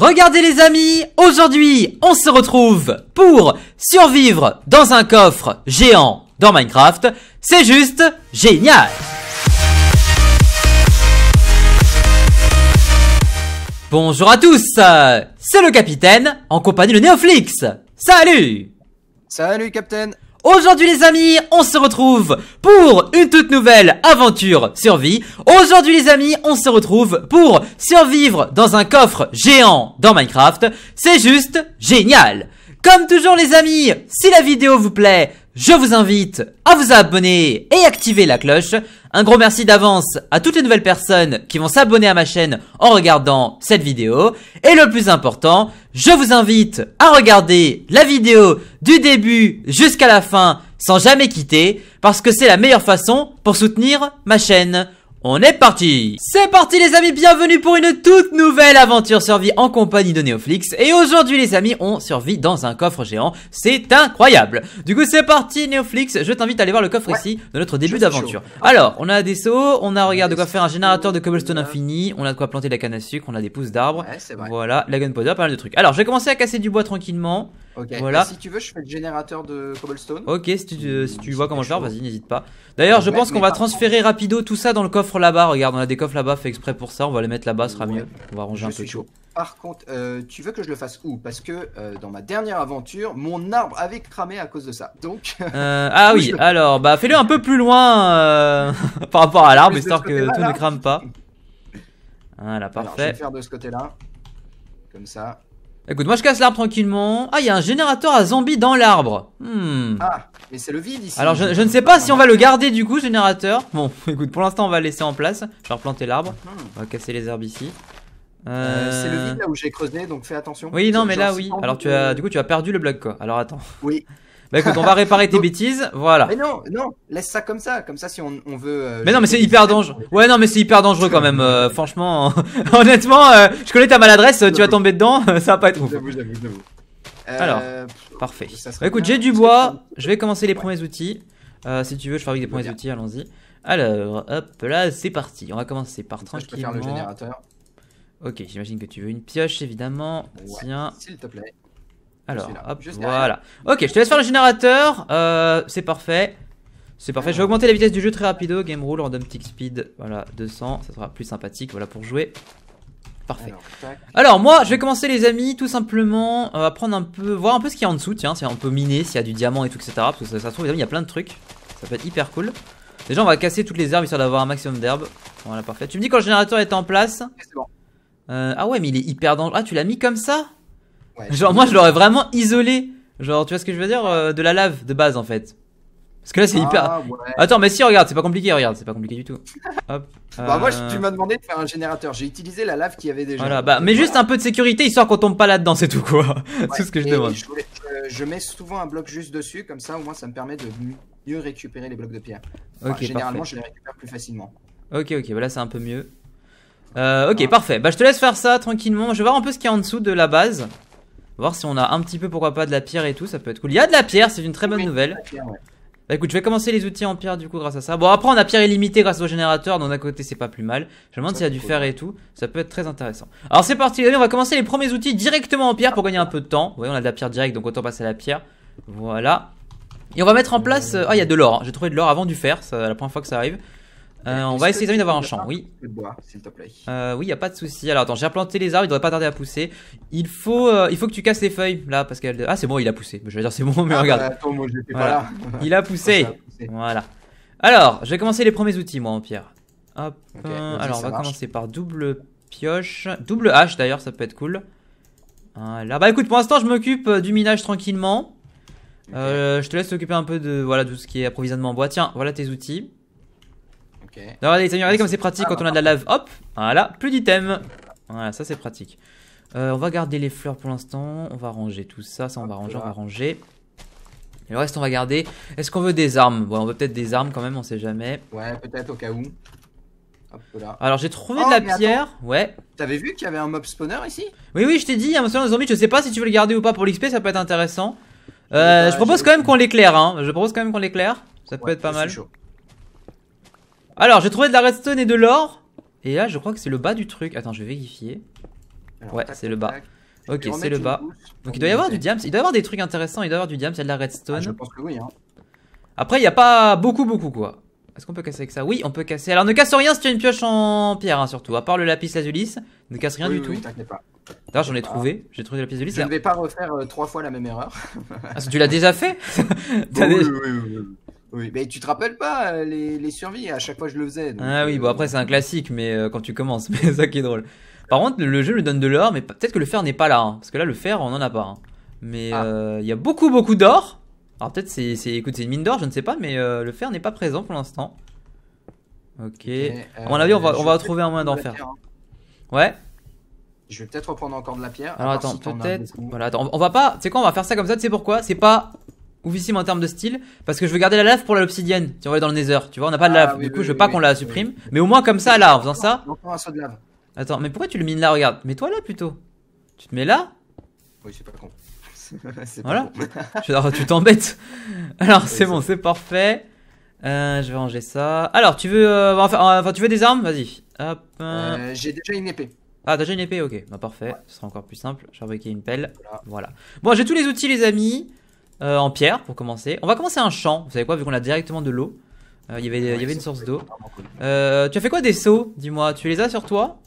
Regardez les amis, aujourd'hui on se retrouve pour survivre dans un coffre géant dans Minecraft. C'est juste génial Bonjour à tous, c'est le capitaine en compagnie de Neoflix. Salut Salut capitaine Aujourd'hui les amis, on se retrouve pour une toute nouvelle aventure survie. Aujourd'hui les amis, on se retrouve pour survivre dans un coffre géant dans Minecraft. C'est juste génial comme toujours les amis, si la vidéo vous plaît, je vous invite à vous abonner et activer la cloche. Un gros merci d'avance à toutes les nouvelles personnes qui vont s'abonner à ma chaîne en regardant cette vidéo. Et le plus important, je vous invite à regarder la vidéo du début jusqu'à la fin sans jamais quitter parce que c'est la meilleure façon pour soutenir ma chaîne. On est parti C'est parti les amis, bienvenue pour une toute nouvelle aventure survie en compagnie de Neoflix Et aujourd'hui les amis, on survit dans un coffre géant, c'est incroyable Du coup c'est parti Neoflix, je t'invite à aller voir le coffre ici de notre début d'aventure Alors, on a des seaux, on a regarde de quoi faire un générateur de cobblestone infini On a de quoi planter de la canne à sucre, on a des pousses d'arbres Voilà, la gunpowder, pas mal de trucs Alors je vais commencer à casser du bois tranquillement Ok Voilà. Si tu veux, je fais le générateur de cobblestone. Ok, si tu, hmm, vois comment faire, vas-y, n'hésite pas. D'ailleurs, je pense qu'on va transférer rapido tout ça dans le coffre là-bas. Regarde, on a des coffres là-bas fait exprès pour ça. On va les mettre là-bas, ce sera mieux. On va ranger un peu chaud. Par contre, euh, tu veux que je le fasse où Parce que euh, dans ma dernière aventure, mon arbre avait cramé à cause de ça. Donc. Euh, ah oui, alors, bah fais-le un peu plus loin par rapport à l'arbre, histoire que tout ne crame pas. Voilà, parfait. je vais faire de ce côté-là. Comme ça. Écoute, moi je casse l'arbre tranquillement. Ah, il y a un générateur à zombies dans l'arbre. Hmm. Ah, mais c'est le vide ici. Alors je, ne sais pas si on va le garder du coup, générateur. Bon, écoute, pour l'instant on va le laisser en place. Je vais replanter l'arbre. Hmm. On va casser les herbes ici. Euh, euh, c'est le vide là où j'ai creusé, donc fais attention. Oui, non, mais là oui. Alors tu as, du coup, tu as perdu le bloc quoi. Alors attends. Oui. Bah écoute, on va réparer tes bêtises, voilà. Mais non, non, laisse ça comme ça, comme ça si on, veut. Euh, mais non, mais c'est hyper dangereux. Ouais, non, mais c'est hyper dangereux quand même. Euh, franchement, honnêtement, euh, je connais ta maladresse, tu vas tomber dedans, ça va pas être ouf. Alors, parfait. Bah, écoute, j'ai du bois, je vais commencer les premiers outils. si tu veux, je fabrique des premiers outils, allons-y. Alors, hop, là, c'est parti. On va commencer par tranquillement. le générateur. Ok, j'imagine que tu veux une pioche, évidemment. Tiens. S'il te plaît. Alors, voilà. Ok, je te laisse faire le générateur. Euh, c'est parfait. C'est parfait. Je vais augmenter la vitesse du jeu très rapido. Game rule, random tick speed. Voilà, 200. Ça sera plus sympathique. Voilà pour jouer. Parfait. Alors, moi, je vais commencer, les amis, tout simplement euh, à prendre un peu, voir un peu ce qu'il y a en dessous. Tiens, si on peut miner, s'il y a du diamant et tout, etc. Parce que ça, se trouve, les amis, il y a plein de trucs. Ça peut être hyper cool. Déjà, on va casser toutes les herbes histoire d'avoir un maximum d'herbes. Voilà, parfait. Tu me dis quand le générateur est en place. Euh, ah ouais, mais il est hyper dangereux. Ah, tu l'as mis comme ça Genre, moi, je l'aurais vraiment isolé. Genre, tu vois ce que je veux dire euh, De la lave de base, en fait. Parce que là, c'est hyper. Ah, Attends, mais si, regarde, c'est pas compliqué, regarde, c'est pas compliqué du tout. Hop. Bah, moi, tu euh. m'as demandé de faire un générateur. J'ai utilisé la lave qui avait déjà. Voilà, bah, mais juste un peu de sécurité, histoire qu'on tombe pas là-dedans, c'est tout, quoi. tout ce que je demande. Je, mets souvent un bloc juste dessus, comme ça, au moins, ça me permet de mieux récupérer les blocs de pierre. ok. Généralement, je les récupère plus facilement. Ok, ok, voilà, bah c'est un peu mieux. Euh, ok, parfait. Bah, je te laisse faire ça tranquillement. Je vais voir un peu ce qu'il y a en dessous de la base voir si on a un petit peu, pourquoi pas, de la pierre et tout, ça peut être cool. Il y a de la pierre, c'est une très bonne nouvelle. Bah écoute, je vais commencer les outils en pierre du coup grâce à ça. Bon après on a pierre illimitée grâce au générateur, donc d'un côté c'est pas plus mal. Je me demande s'il y a du fer et tout, ça peut être très intéressant. Alors c'est parti, allez on va commencer les premiers outils directement en pierre pour gagner un peu de temps. Vous voyez on a de la pierre directe donc autant passer à la pierre. Voilà. Et on va mettre en place... Euh, ah il y a de l'or, hein. j'ai trouvé de l'or avant du fer, c'est la première fois que ça arrive. Euh, on va essayer d'avoir un champ, oui. s'il te plaît. Euh, oui, y a pas de souci. Alors attends, j'ai replanté les arbres, ils devraient pas tarder à pousser. Il faut, euh, il faut que tu casses les feuilles là, parce qu'elle. Ah, c'est bon, il a poussé. Je vais dire c'est bon, mais ah, regarde. Bah, il a poussé. Voilà. Alors, je vais commencer les premiers outils, moi, en pierre. Hop. alors, on va commencer par double pioche, double hache d'ailleurs, ça peut être cool. Là, bah écoute, pour l'instant, je m'occupe du minage tranquillement. je te laisse t'occuper un peu de voilà de tout ce qui est approvisionnement en bois. Tiens, voilà tes outils. Non, regardez comme c'est pratique quand on a de la lave. Hop, voilà, plus d'items. Voilà, ça c'est pratique. Euh, on va garder les fleurs pour l'instant. On va ranger tout ça. Ça, on va ranger, on va ranger. Et le reste, on va garder. Est-ce qu'on veut des armes Bon, on veut peut-être des armes quand même, on sait jamais. Ouais, peut-être au cas où. Hop Alors, j'ai trouvé de oh, la pierre. Ouais. T'avais vu qu'il y avait un mob spawner ici Oui, oui, je t'ai dit, un hein, mob Je sais pas si tu veux le garder ou pas pour l'XP, ça peut être intéressant. Euh, je bah, propose quand même qu'on l'éclaire. Hein. Je propose quand même qu'on l'éclaire. Ça peut être pas mal. Alors, j'ai trouvé de la redstone et de l'or. Et là, je crois que c'est le bas du truc. Attends, je vais vérifier. ouais, c'est le bas. ok, c'est le bas. Donc il doit y avoir du diam, Il doit y avoir des trucs intéressants. Il doit y avoir du diam Il y a de la redstone. Ah, je pense que oui. Hein. Après, il n'y a pas beaucoup, beaucoup quoi. Est-ce qu'on peut casser avec ça Oui, on peut casser. Alors ne casse rien si tu as une pioche en pierre, hein, surtout. À part le lapis lazuli, ne casse rien du tout. D'ailleurs, j'en ai trouvé. J'ai trouvé le lapis Je ne vais pas refaire euh, trois fois la même erreur. ah, tu l'as déjà fait Oui, oui, oui. Oui, mais tu te rappelles pas euh, les, les survies, à chaque fois je le faisais. ah oui, euh, bon après c'est un classique, mais euh, quand tu commences, mais ça qui est drôle. Par contre, le jeu me donne de l'or, mais peut-être que le fer n'est pas là, hein, parce que là le fer on en a pas. Hein. Mais ah. il y a beaucoup beaucoup d'or. Alors peut-être c'est, c'est, c'est une mine d'or, je ne sais pas, mais le fer n'est pas présent pour l'instant. Ok. okay à mon avis, on va, on va trouver un moyen d'en faire. Hein. Ouais. Je vais peut-être reprendre encore de la pierre. Alors attends, peut-être. on, va pas. Tu sais quoi, on va faire ça comme ça. c'est pourquoi C'est pas oufissime en termes de style parce que je veux garder la lave pour l'obsidienne. Si on dans le Nether, tu vois, on n'a pas de ah lave. du coup, je veux pas qu'on la supprime. Mais au moins comme ça là, en faisant ça. Attends, mais pourquoi tu le mines là Regarde, mets-toi là plutôt. Tu te mets là Oui, c'est pas con. voilà. tu t'embêtes. Alors c'est bon, c'est parfait. Euh, je vais ranger ça. Alors tu veux, euh, euh, enfin, tu veux des armes Vas-y. Hop. Euh, j'ai déjà une épée. Ah, déjà une épée, ok. Bah, parfait. Ce sera encore plus simple. vais fabriqué une pelle. voilà. Bon, j'ai tous les outils, les amis. Euh, en pierre pour commencer. On va commencer un champ, vous savez quoi, vu qu'on a directement de l'eau. Euh, Il y avait une source d'eau. Euh, tu as fait quoi des seaux Dis-moi, tu les as sur toi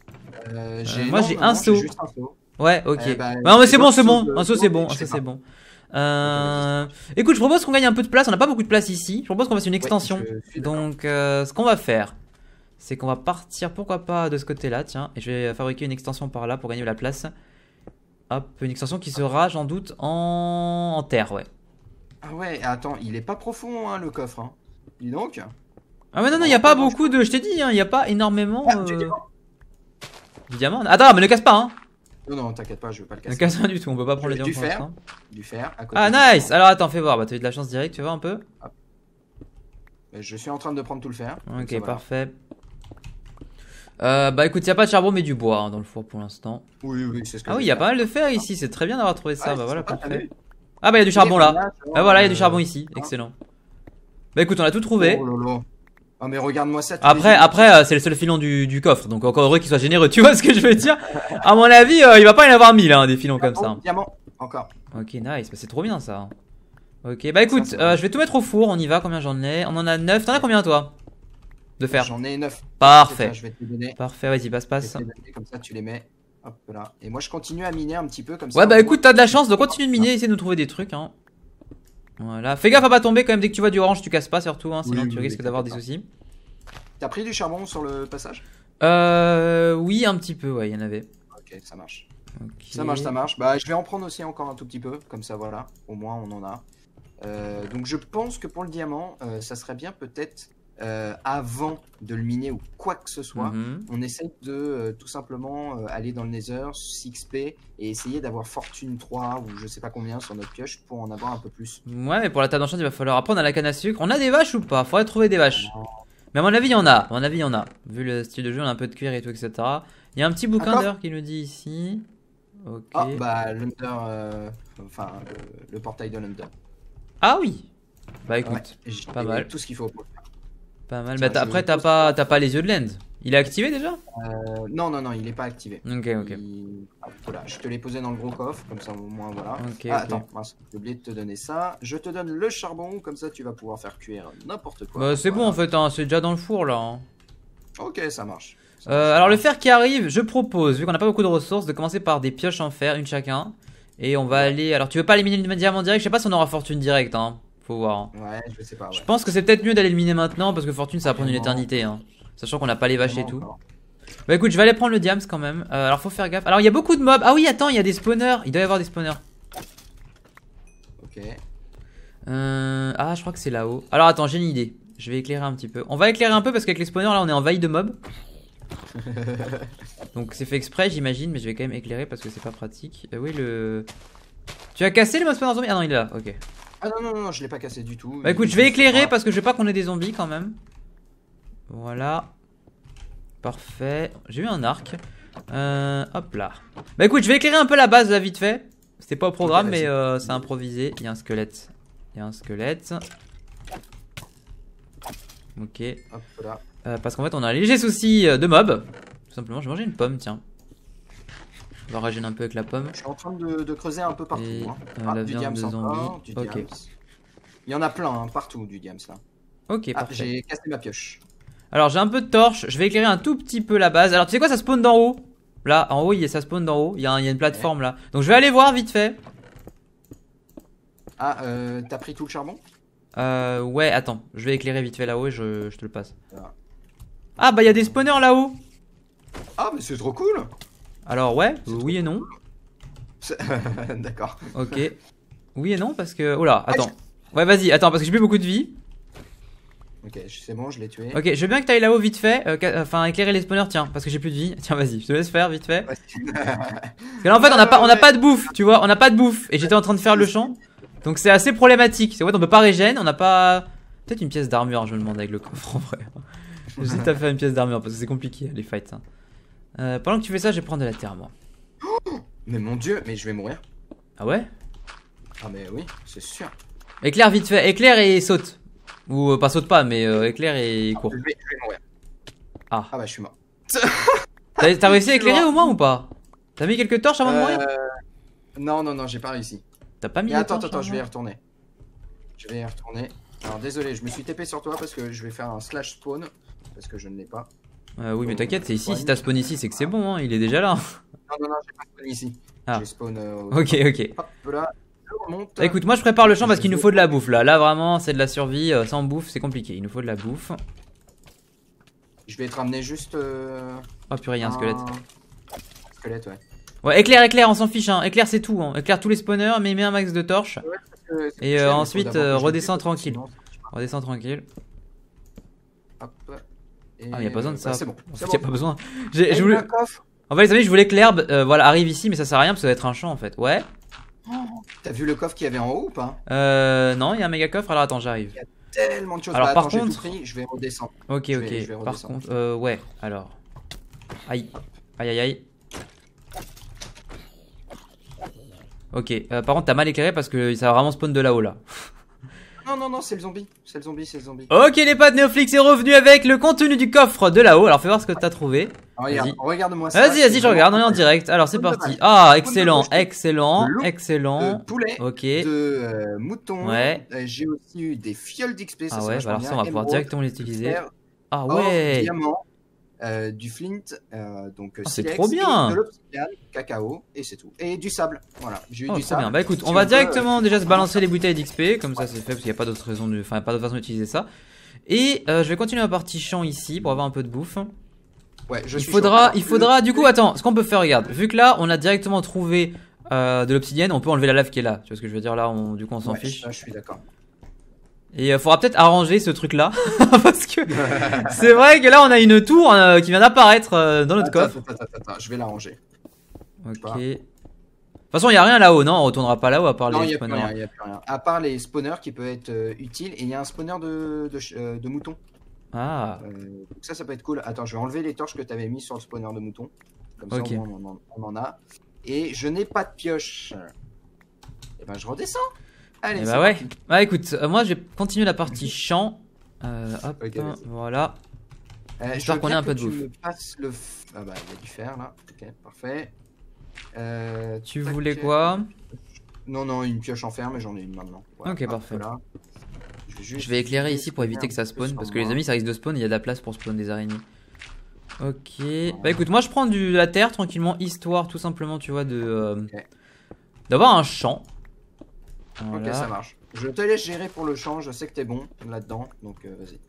euh, Moi j'ai un, seau. Ouais, ok. Eh ben, mais c'est bon, c'est bon. Un seau c'est bon, un c'est bon. Écoute, je propose qu'on gagne un peu de place. On n'a pas beaucoup de place ici. Je propose qu'on fasse une extension. Donc, ce qu'on va faire, c'est qu'on va partir, pourquoi pas, de ce côté-là, tiens. Et je vais fabriquer une extension par là pour gagner de la place. Hop, une extension qui sera, j'en doute, en terre, ouais. Ah ouais, attends, il est pas profond hein, le coffre. Hein. Dis donc. Ah mais non, non, il a pas beaucoup de... Je t'ai dit, hein, il hein, a pas énormément... Ah, euh, de diamants. Diamant. Attends, ah, mais ne casse pas, hein Non, non, t'inquiète pas, je veux pas le casser. Ne casse pas du tout, on peut pas prendre le ah, diamant Du fer, du fer, à Ah nice Alors attends, fais voir, bah t'as eu de la chance direct, tu vois un peu Je suis en train de prendre tout le fer. Ok, parfait. Euh, bah écoute, il a pas de charbon mais du bois hein, dans le four pour l'instant. Oui, oui, c'est ce que Ah oui, il y a pas mal de fer ici, c'est très bien d'avoir trouvé ça, bah voilà, parfait. Ah bah il y a du charbon là. Ah voilà, il y a du euh, charbon ici. Excellent. Bah écoute, on a tout trouvé. Oh ah, mais regarde-moi ça. Après, après, euh, c'est le seul filon du, coffre, donc encore heureux qu'il soit généreux. Tu vois ce que je veux dire À mon avis, euh, il va pas y en avoir mille, hein, des filons comme ça. Oh, diamant, encore. Ok, nice. Bah, c'est trop bien ça. Ok, bah écoute, je vais tout mettre au four. On y va. Combien j'en ai On en a neuf, T'en as combien toi De fer J'en ai neuf Parfait. Je vais te donner. Parfait. Vas-y, passe, passe. comme ça, tu les mets. Et moi, je continue à miner un petit peu comme ça. Ouais, bah écoute, t'as de la chance, de continuer de miner, Essaye de nous trouver des trucs. Hein. Voilà. Fais gaffe à pas tomber quand même, dès que tu vois du orange, tu casses pas surtout, hein, sinon tu risques d'avoir des soucis. T'as pris du charbon sur le passage Euh. Oui, un petit peu, ouais, il y en avait. Ok, ça marche. Ça marche, ça marche. Bah, je vais en prendre aussi encore un tout petit peu, comme ça, voilà. Au moins, on en a. Euh, donc, je pense que pour le diamant, euh, ça serait bien peut-être euh, avant de le miner ou quoi que ce soit. Mhm. On essaie de euh, tout simplement euh, aller dans le Nether, 6 p et essayer d'avoir fortune 3 ou je sais pas combien sur notre pioche pour en avoir un peu plus. Ouais, mais pour la table d'enchant, il va falloir apprendre à la canne à sucre. On a des vaches ou pas Faudrait trouver des vaches. Mais à mon avis, il y en a. À mon avis, il y en a. Vu le style de jeu, on a un peu de cuir et tout, etc. Il y a un petit bouquin d'heure qui nous dit ici. Ok. Oh, bah, enfin, le, portail de l'under Ah oui, bah écoute, J'ai pas mal. Tout ce qu'il faut. Pas mal. mais après, t'as pas, pas les yeux de Lend Il est activé déjà euh, Non, non, non, il est pas activé. Ok, ok. Ah, voilà, je te l'ai posé dans le gros coffre, comme ça au moins voilà. Ok. Ah, attends, j'ai oublié de te donner ça. Je te donne le charbon, comme ça tu vas pouvoir faire cuire n'importe quoi. Bah, c'est bon en fait, hein, c'est déjà dans le four là. Hein. Ok, ça euh, marche. alors le fer qui arrive, je propose, vu qu'on a pas beaucoup de ressources, de commencer par des pioches en fer, une chacun. Et on va aller. Alors tu veux pas éliminer le diamant direct Je sais pas si on aura fortune directe. Hein. Faut voir. Hein. Ouais, je sais pas. Je pense que c'est peut-être mieux d'aller le miner maintenant parce que Fortune ça va prendre une éternité. Hein. Sachant qu'on a pas les vaches et tout. Bah écoute, je vais aller prendre le Diams quand même. Euh, alors faut faire gaffe. Alors il y a beaucoup de mobs. Ah oui, attends, il y a des spawners. Il doit y avoir des spawners. Ok. Euh, ah, je crois que c'est là-haut. Alors attends, j'ai une idée. Je vais éclairer un petit peu. On va éclairer un peu parce qu'avec les spawners là, on est en vaille de mobs. Donc c'est fait exprès, j'imagine, mais je vais quand même éclairer parce que c'est pas pratique. Euh, oui, le. Tu as cassé le mot spawner zombie Ah non, il est là, ok. Ah non, non, non, je l'ai pas cassé du tout. Bah écoute, je vais éclairer parce que je veux pas qu'on ait des zombies quand même. Voilà. Parfait. J'ai eu un arc. Euh, hop là. Bah écoute, je vais éclairer un peu la base là vite fait. C'était pas au programme, mais euh, c'est improvisé. Il y a un squelette. Il y a un squelette. Ok. Hop là. Euh, parce qu'en fait, on a un léger souci de mob. Tout simplement, vais manger une pomme, tiens. On va un peu avec la pomme. Je suis en train de, creuser un peu partout. Hein. Euh, ah, du viande de hein. ah, Il y en a plein hein, partout du diams là. Ok, ah, J'ai cassé ma pioche. Alors j'ai un peu de torche. Je vais éclairer un tout petit peu la base. Alors tu sais quoi, ça spawn d'en haut. Là, en haut, ça spawn d'en haut. Il y, a, une plateforme là. Donc je vais aller voir vite fait. Ah, euh, t'as pris tout le charbon Euh, ouais, attends. Je vais éclairer vite fait là-haut et je, te le passe. Ah, ah bah il y a des spawners là-haut. Ah, mais c'est trop cool alors ouais, oui et non. D'accord. Ok. Oui et non parce que... Oh là, ah, attends. Ouais vas-y, attends parce que j'ai plus beaucoup de vie. Ok, c'est bon, je l'ai tué. Ok, je veux bien que t'ailles là-haut vite fait, euh, enfin éclairer les spawners, tiens, parce que j'ai plus de vie. Tiens, vas-y, je te laisse faire vite fait. parce que là en fait, on n'a pas, on a pas de bouffe, tu vois, on n'a pas de bouffe. Et j'étais en train de faire le champ, donc c'est assez problématique. C'est vrai, on peut pas régénérer, on n'a pas. Peut-être une pièce d'armure, je me demande avec le coffre en vrai. J'hésite à faire une pièce d'armure parce que c'est compliqué les fights. Hein. Euh, pendant que tu fais ça, je vais prendre de la terre, moi. Mais mon dieu, mais je vais mourir. Ah ouais Ah mais oui, c'est sûr. Éclair, vite fait, éclair et saute. Ou euh, pas saute pas, mais euh, éclair et ah, cours. Je vais, mourir. Ah. ah. bah je suis mort. T'as réussi à éclairer au moins ou pas T'as mis quelques torches avant de mourir Non, non, non, j'ai pas réussi. T'as pas mis mais attends, attends, attends, je vais y retourner. Je vais y retourner. Alors désolé, je me suis TP sur toi parce que je vais faire un slash spawn. Parce que je ne l'ai pas. Euh, oui, mais t'inquiète, c'est ici. Si t'as spawn ici, c'est que c'est bon, hein. il est déjà là. Non, non, non, j'ai pas spawn ici. Ah. Euh, ok, ok. Hop là, je remonte. Bah, écoute, moi je prépare le champ parce qu'il nous faut de la bouffe là. Là, vraiment, c'est de la survie. Euh, sans bouffe, c'est compliqué. Il nous faut de la bouffe. Je vais te ramener juste. Euh, oh purée, y'a un, squelette. squelette, ouais. Ouais, éclair, éclair, on s'en fiche. Hein. Éclair, c'est tout. Hein. tous les spawners, mais mets un max de torches. et ensuite, redescends tranquille. Redescends tranquille ah, il n'y a pas besoin de bah, ça. c'est bon. En fait, pas besoin. J'ai, je voulais... En fait, les amis, je voulais que l'herbe euh, voilà, arrive ici, mais ça sert à rien parce que ça va être un champ en fait. Ouais. Oh. T'as vu le coffre qu'il y avait en haut ou pas Euh. Non, il y a un méga coffre. Alors attends, j'arrive. Il y a tellement de choses. Alors par contre. je vais redescendre. Ok, ok. Par contre, euh, ouais, alors. Aïe. Aïe, aïe, aïe. Ok, euh, par contre t'as mal éclairé parce que ça va vraiment spawn de là-haut là. Non, non, non, c'est le zombie. C'est le zombie, c'est le zombie. Ok, les potes, Néoflix est revenu avec le contenu du coffre de là-haut. Alors, fais voir ce que t'as trouvé. Regarde-moi ça. Vas-y, vas-y, je regarde, on est en direct. Alors, c'est parti. Ah, excellent, excellent, excellent. poulet, ok. de euh, mouton. Ouais. Euh, j'ai aussi eu des fioles d'XP. Ah ouais, bah alors ça, on va pouvoir directement l'utiliser Ah ouais. Euh, du flint, euh, donc ah, c'est trop bien, de cacao et c'est tout, et du sable. Voilà, j'ai oh, du sable. Bah écoute, on va directement euh, déjà se balancer les bouteilles d'XP, comme ça c'est fait parce qu'il n'y a pas d'autre raison, enfin pas d'autre façon d'utiliser ça. Et je vais continuer ma partie champ ici pour avoir un peu de bouffe. Ouais, je suis faudra, il faudra du coup, attends, ce qu'on peut faire, regarde, vu que là on a directement trouvé de l'obsidienne, on peut enlever la lave qui est là. Tu vois ce que je veux dire là Du coup, on s'en fiche. je suis d'accord. Et il euh, faudra peut-être arranger ce truc-là parce que c'est vrai que là on a une tour euh, qui vient d'apparaître euh, dans notre coffre. Attends, je vais l'arranger. Ok. De toute façon, il n'y a rien là-haut, non On retournera pas là-haut à part les spawners. Non, n'y a plus rien. À part les spawners qui peuvent être utiles et il y a un spawner de, de, moutons. Ah. donc ça, ça peut être cool. Attends, je vais enlever les torches que tu avais mis sur le spawner de moutons. Comme ça, on, on, en a. Et je n'ai pas de pioche. Et eh ben, je redescends. Allez, eh bah ouais. Bah écoute, euh, moi je vais continuer la partie mhm. champ euh, hop, voilà. Euh, J'espère qu'on a un peu de bouffe. Ah bah, il y a du fer là. Ok, parfait. Euh, tu voulais quoi Non, non, une pioche en fer, mais j'en ai une maintenant. Ok, parfait. Je vais, éclairer ici pour éviter que ça spawn parce que les amis ça risque de spawn, il y a de la place pour spawn des araignées. Ok. Bah écoute, moi je prends du, de la terre tranquillement, histoire tout simplement, tu vois, de d'avoir un champ Ok, ça marche. Je te laisse gérer pour le champ, je sais que t'es bon là-dedans, donc euh, vas-y.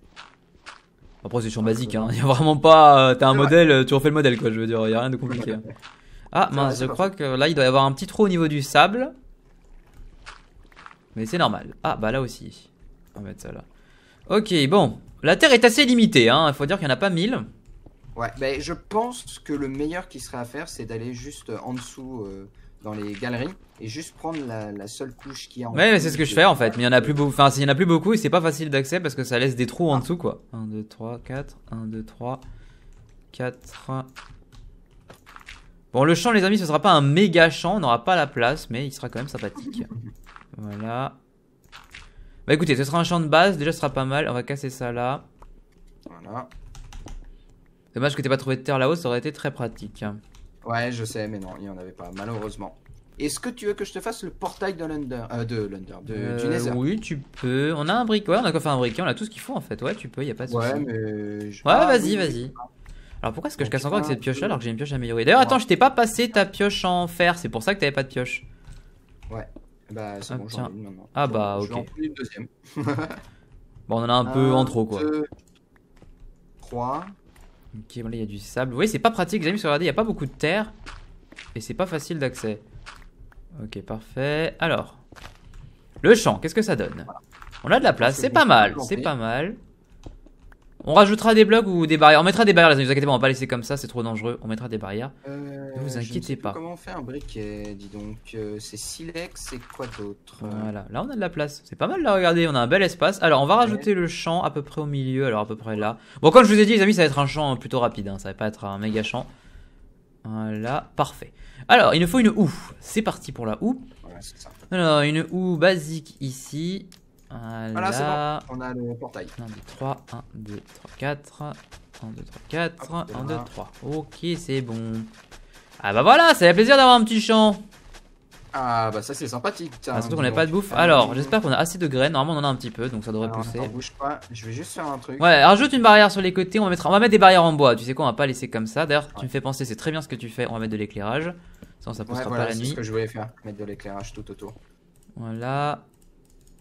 Après, c'est sur basique, hein. Y vraiment pas. Euh, t'as un modèle, euh, tu refais le modèle, quoi, je veux dire, y rien de compliqué. Ah, mince, je crois que là, il doit y avoir un petit trou au niveau du sable. Mais c'est normal. Ah, bah là aussi. On va mettre ça là. Ok, bon. La terre est assez limitée, hein. Il faut dire qu'il y en a pas mille. Ouais, bah, je pense que le meilleur qui serait à faire, c'est d'aller juste en dessous dans les galeries et juste prendre la, seule couche qui est en Ouais, c'est ce que je fais en fait, mais il y en a plus beaucoup enfin s'il y en a plus beaucoup c'est pas facile d'accès parce que ça laisse des trous en dessous quoi. 1 2 3 4 1 2 3 4 Bon, le champ les amis, ce sera pas un méga champ, on n'aura pas la place mais il sera quand même sympathique. voilà. Bah écoutez, ce sera un champ de base, déjà ce sera pas mal, on va casser ça là. Voilà. Dommage que t'aies pas trouvé de terre là-haut, ça aurait été très pratique. Ouais, je sais, mais non, il n'y en avait pas, malheureusement. Est-ce que tu veux que je te fasse le portail de l'Under euh, De l'Under, de, euh, Oui, tu peux. On a un briquet, ouais, on a faire un briquet, on a tout ce qu'il faut en fait. Ouais, tu peux, il a pas de Ouais, mais. Ouais, vas-y, vas-y. Alors pourquoi est-ce que je casse encore avec cette pioche là euh, alors que j'ai une pioche améliorée D'ailleurs, attends, je t'ai pas passé ta pioche en fer, c'est pour ça que t'avais pas de pioche. Ouais, bah c'est ah, bon, maintenant. Ah bah ok. bon, on en a un, peu en trop quoi. 2, 3, Ok, bon, là, il y a du sable. Vous voyez, c'est pas pratique, j'ai mis sur regardez, il n'y a pas beaucoup de terre. Et c'est pas facile d'accès. Ok, parfait. Alors, le champ, qu'est-ce que ça donne On a de la place, c'est pas mal, c'est pas mal. On rajoutera des blocs ou des barrières. On mettra des barrières, ne vous inquiétez pas, on va pas laisser comme ça, c'est trop dangereux. On mettra des barrières. Euh, ne vous inquiétez pas. comment on fait un briquet, eh, dis donc euh, C'est silex et quoi d'autre Voilà, là on a de la place. C'est pas mal là, regardez, on a un bel espace. Alors on va rajouter le champ à peu près au milieu, alors à peu près là. Bon, comme je vous ai dit, les amis, ça va être un champ plutôt rapide, hein. ça va pas être un méga champ. Voilà, parfait. Alors, il nous faut une houe. C'est parti pour la houe. Ouais, ça. Alors, une houe basique ici. Ah voilà, c'est bon. On a le portail. 1, 2, 3, 1, 2, 3, 4. 1, 2, 3, 4. 1, 2, 3. Ok, c'est bon. Ah bah voilà, ça fait plaisir d'avoir un petit champ. Ah bah ça c'est sympathique. Tiens. Ah, surtout qu'on n'a pas de bouffe. Ah alors j'espère qu'on a assez de graines. Normalement on en a un petit peu donc ça devrait pousser. bouge pas. Je vais juste faire un truc. Ouais, rajoute une barrière sur les côtés. On va mettre, des barrières en bois. Tu sais quoi, on va pas laisser comme ça. D'ailleurs tu me fais penser, c'est très bien ce que tu fais. On va mettre de l'éclairage. Ça, ça poussera voilà, pas la nuit. C'est ce que je voulais faire, mettre de l'éclairage tout autour. Voilà.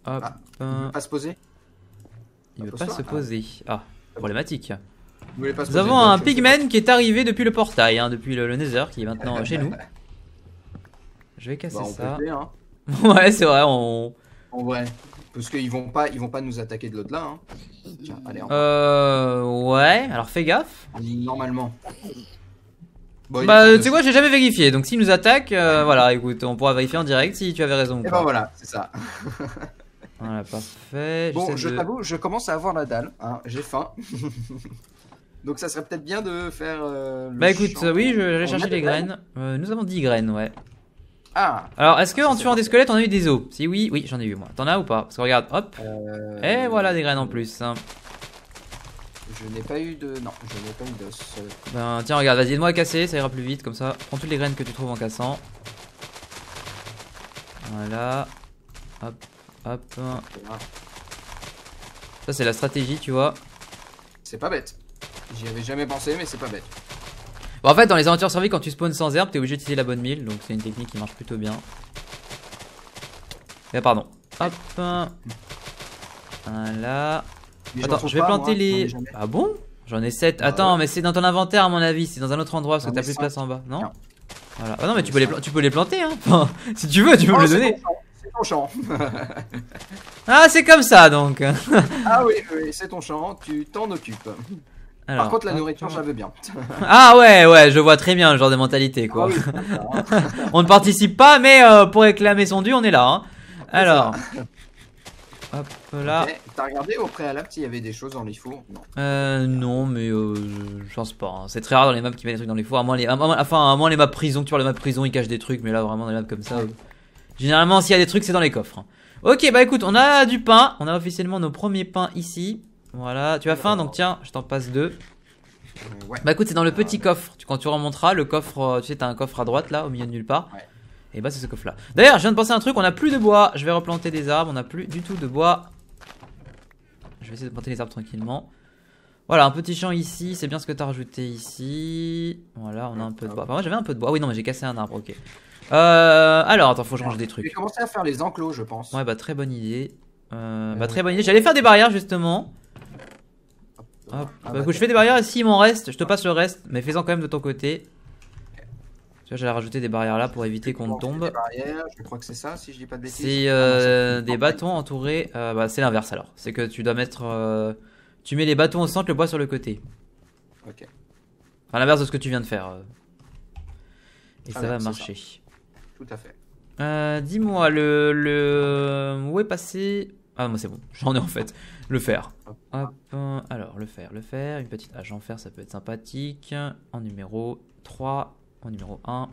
Ah, ah, il veut pas se poser Il veut pas se hein. poser. Ah, problématique. nous avons un pigman qui est arrivé depuis le portail, hein, depuis le, Nether, qui est maintenant chez nous. Je vais casser bah, ça. Hein. ouais, c'est vrai, on. En vrai. Parce qu'ils vont pas, ils vont pas nous attaquer de l'autre là. Tiens, allez, euh, ouais. Alors fais gaffe. Normalement. bah, tu sais quoi, j'ai jamais vérifié. Donc s'ils nous attaquent, euh, voilà, écoute, on pourra vérifier en direct si tu avais raison. Et eh ben voilà, c'est ça. Voilà, ah, parfait. Bon, je t'avoue, je commence à avoir la dalle. Hein. J'ai faim. Donc ça serait peut-être bien de faire. Euh, bah écoute, oui, je vais chercher les graines. Euh, nous avons 10 graines, ouais. Ah Alors, est-ce qu'en tuant des squelettes, on a eu des os Si oui, oui, j'en ai eu moi. T'en as ou pas Parce que regarde, hop. Euh, Et voilà des graines en plus. Hein. Je n'ai pas eu de. Non, je n'ai pas eu d'os. Ben tiens, regarde, vas-y, aide-moi à casser, ça ira plus vite comme ça. Prends toutes les graines que tu trouves en cassant. Voilà. Hop. Hop. Ça, c'est la stratégie, tu vois. C'est pas bête. J'y avais jamais pensé, mais c'est pas bête. Bon, en fait, dans les aventures survie, quand tu spawns sans herbe, t'es obligé d'utiliser la bonne mille. Donc, c'est une technique qui marche plutôt bien. Mais eh, pardon. Hop. Voilà. Attends, je vais planter les. Ah bon J'en ai 7. Bah Attends, mais c'est dans ton inventaire, à mon avis. C'est dans un autre endroit parce que t'as plus de place en bas, non, Ah non, mais tu peux, les tu peux les planter, hein. si tu veux, tu peux me les donner. C'est ton champ. ah, c'est comme ça donc. ah oui, c'est ton champ, tu t'en occupes. Par contre, la nourriture, j'avais bien. ah ouais, ouais, je vois très bien le genre de mentalité quoi. Ah hein. on ne participe pas, mais euh, pour réclamer son dû, on est là. Hein. Ah, Alors. Hop là. T'as regardé au préalable s'il y avait des choses dans les fours non. Euh, non, mais euh, j'en je pense pas. Hein. C'est très rare dans les maps qui mettent des trucs dans les fours. À moins les, enfin, les maps prison, tu vois, les maps prison ils cachent des trucs, mais là vraiment dans les maps comme ça. Euh. Généralement, s'il y a des trucs, c'est dans les coffres. Hein. Ok, bah écoute, on a du pain. On a officiellement nos premiers pains ici. Voilà, tu as faim, donc tiens, je t'en passe deux. Bah écoute, c'est dans le petit coffre. Quand tu remonteras, le coffre, euh, tu sais, t'as un coffre à droite là, au milieu de nulle part. Et bah c'est ce coffre là. D'ailleurs, je viens de penser à un truc, on a plus de bois. Je vais replanter des arbres, on a plus du tout de bois. Je vais essayer de planter les arbres tranquillement. Voilà, un petit champ ici, c'est bien ce que t'as rajouté ici. Voilà, on a un peu de bois. Enfin, moi j'avais un peu de bois. Oui, non, mais j'ai cassé un arbre, ok. Euh, alors, attends, faut que je range des trucs. J'ai commencé à faire les enclos, je pense. Ouais, bah très bonne idée. Euh, euh bah très bonne idée. J'allais faire des barrières justement. Hop. Ah, bah, bah je fais des barrières et s'il m'en reste, je te passe le reste, mais fais-en quand même de ton côté. Tu vois, j'allais rajouter des barrières là pour éviter qu'on tombe. je crois que c'est ça, si je dis pas de ah, C'est euh, des bâtons entourés. Euh, bah, c'est l'inverse alors. C'est que tu dois mettre. Euh, tu mets les bâtons au centre, le bois sur le côté. Ok. Enfin, l'inverse de ce que tu viens de faire. Euh. Et ça va marcher. Tout à fait. Euh, dis-moi, le, le, Où est passé. Ah, moi c'est bon, j'en ai en fait. Le fer. Hop, alors le fer, le fer. Une petite hache en fer, ça peut être sympathique. En numéro 3, en numéro 1.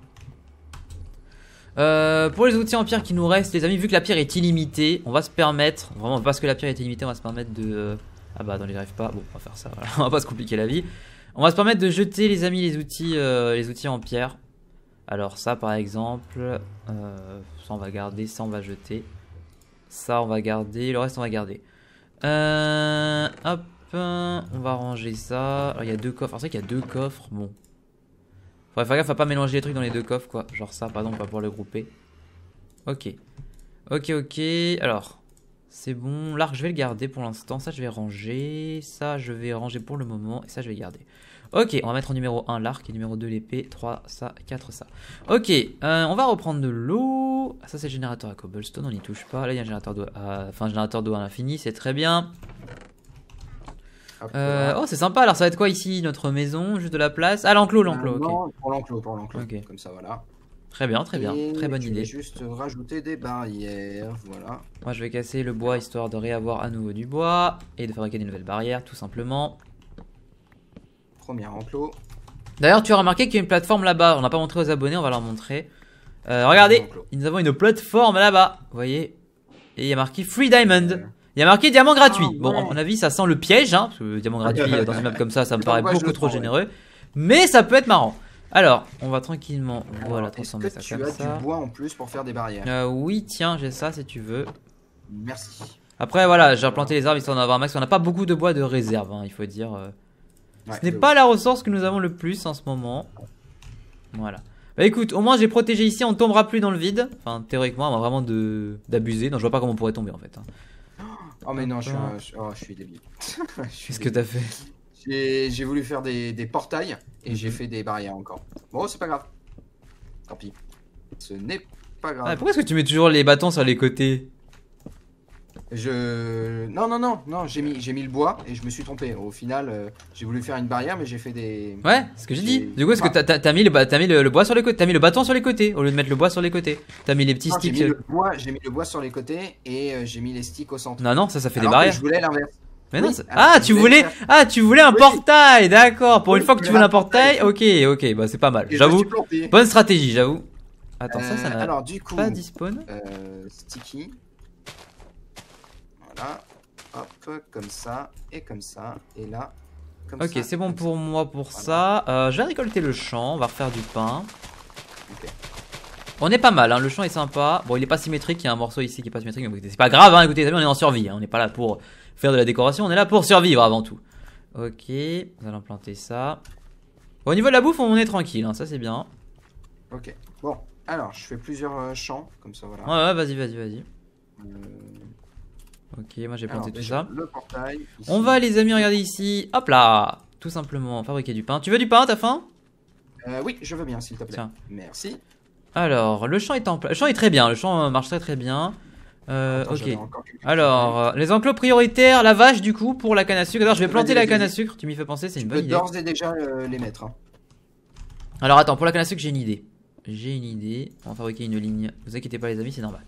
Euh, pour les outils en pierre qui nous restent, les amis, vu que la pierre est illimitée, on va se permettre, vraiment parce que la pierre est illimitée, on va se permettre de... Ah bah, les arrive pas. Bon, on va faire ça, on va pas se compliquer la vie. On va se permettre de jeter, les amis, les outils, euh, les outils en pierre. Alors ça par exemple, euh, ça on va garder, ça on va jeter. Ça on va garder, le reste on va garder. Euh, hop, on va ranger ça. Alors il y a deux coffres, alors c'est qu'il y a deux coffres, bon. Faut faire gaffe à pas mélanger les trucs dans les deux coffres quoi. Genre ça pardon on va pouvoir le grouper. Ok. Ok, ok, alors... C'est bon. L'arc, je vais le garder pour l'instant. Ça, je vais ranger. Ça, je vais ranger pour le moment. Et ça, je vais garder. Ok, on va mettre en numéro 1 l'arc et numéro 2 l'épée. 3, ça, 4, ça. Ok, euh, on va reprendre de l'eau. Ah, ça, c'est le générateur à cobblestone. On n'y touche pas. Là, il y a un générateur d'eau à... Enfin, générateur d'eau à l'infini. C'est très bien. Ah, euh, oh, c'est sympa. Alors, ça va être quoi ici Notre maison Juste de la place Ah, l'enclos, l'enclos. ok. pour l'enclos, pour l'enclos. Comme ça, voilà. Très bien, très bien, très bonne idée. Juste rajouter des barrières, voilà. Moi je vais casser le bois histoire de réavoir à nouveau du bois et de fabriquer des nouvelles barrières tout simplement. Premier enclos. D'ailleurs tu as remarqué qu'il y a une plateforme là-bas, on n'a pas montré aux abonnés, on va leur montrer. Euh, regardez, nous avons une plateforme là-bas, vous voyez. Et il y a marqué Free Diamond. Il y a marqué diamant ah, gratuit. Bon, à mon avis, ça sent le piège, hein, parce que diamant gratuit euh, dans une map comme ça, ça me paraît beaucoup trop généreux. Mais ça peut être marrant. Alors, on va tranquillement. Voilà, transformer ça tu as du bois en plus pour faire des barrières euh, oui, tiens, j'ai ça si tu veux. Merci. Après, voilà, j'ai replanté les arbres histoire d'en avoir un max. On n'a pas beaucoup de bois de réserve, hein, il faut dire. Euh. Ce n'est pas la ressource que nous avons le plus en ce moment. Voilà. Bah écoute, au moins j'ai protégé ici, on tombera plus dans le vide. Enfin, théoriquement, on va vraiment d'abuser. Non, je vois pas comment on pourrait tomber en fait. Hein. Oh mais non, je suis, oh, débile. Qu'est-ce que t'as fait j'ai voulu faire des, portails et j'ai mhm. fait des barrières encore. Bon, c'est pas grave. Tant pis. Ce n'est pas grave. Ah, pourquoi est-ce que tu mets toujours les bâtons sur les côtés je non non non non j'ai mis j'ai mis le bois et je me suis trompé. Au final euh, j'ai voulu faire une barrière mais j'ai fait des ouais ce que j'ai dit. Du coup est-ce que ah. t'as as mis le as mis le, bois sur les côtés t'as mis le bâton sur les côtés au lieu de mettre le bois sur les côtés t'as mis les petits sticks. sticks. Euh j'ai mis, le bois, sur les côtés et euh, j'ai mis les sticks au centre. Non non ça ça fait des barrières. je voulais l'inverse. Mais ah, ah tu voulais, ah, tu voulais un portail, d'accord. Pour une fois que tu voulais un portail, ok, ok, bah c'est pas mal, j'avoue. Bah, Bonne stratégie, j'avoue. Attends, ça, ça euh, alors, du coup, pas euh, sticky. Voilà. Hop, comme ça, et comme ça, et là, comme Ok, c'est bon pour moi pour ça. Euh, je vais récolter le champ, on va refaire du pain. On est pas mal, hein, le champ est sympa. Bon, il est pas symétrique, il y a un morceau ici qui est pas symétrique, mais c'est pas grave, hein, écoutez, on est en survie, hein, on n'est pas là pour faire de la décoration. On est là pour survivre avant tout. Ok, nous allons planter ça. au niveau de la bouffe, on est tranquille, hein, ça c'est bien. Ok, bon, alors je fais plusieurs euh, champs, comme ça voilà. Ouais, vas-y, vas-y, vas-y. Euh, ok, moi j'ai planté tout ça. On va, les amis, regarder ici. Hop là Tout simplement, fabriquer du pain. Tu veux du pain, ta faim euh, Oui, je veux bien, s'il te plaît. Tiens. Merci. Alors, le champ est en Le champ est très bien, le champ marche très très bien. Euh, ok. Alors, les enclos prioritaires, la vache du coup pour la canne à sucre. Alors, je vais planter la canne à sucre. Tu m'y fais penser, c'est une bonne idée. d'ores et déjà euh, les mettre. Hein. Alors, attends, pour la canne à sucre, j'ai une idée. J'ai une idée. On va fabriquer une ligne. Vous inquiétez pas, les amis, c'est normal.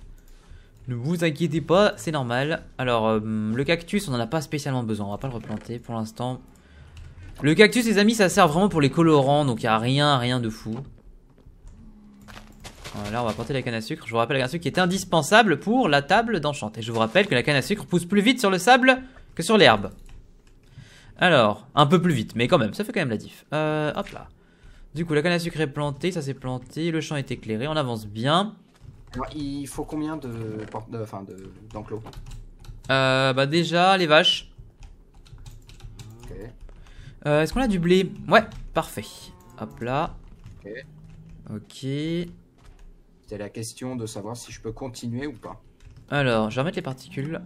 Ne vous inquiétez pas, c'est normal. Alors, euh, le cactus, on en a pas spécialement besoin. On va pas le replanter pour l'instant. Le cactus, les amis, ça sert vraiment pour les colorants. Donc, il a rien, rien de fou. Là, on va porter la canne à sucre. Je vous rappelle la canne à sucre qui est indispensable pour la table d'enchant. Et je vous rappelle que la canne à sucre pousse plus vite sur le sable que sur l'herbe. Alors, un peu plus vite, mais quand même, ça fait quand même la diff. Euh, hop là. Du coup, la canne à sucre est plantée, ça s'est planté, le champ est éclairé, on avance bien. il faut combien de enfin d'enclos euh, Bah déjà les vaches. Ok euh, Est-ce qu'on a du blé Ouais, parfait. Hop là. Ok. Ok. C'était la question de savoir si je peux continuer ou pas. Alors, je vais remettre les particules.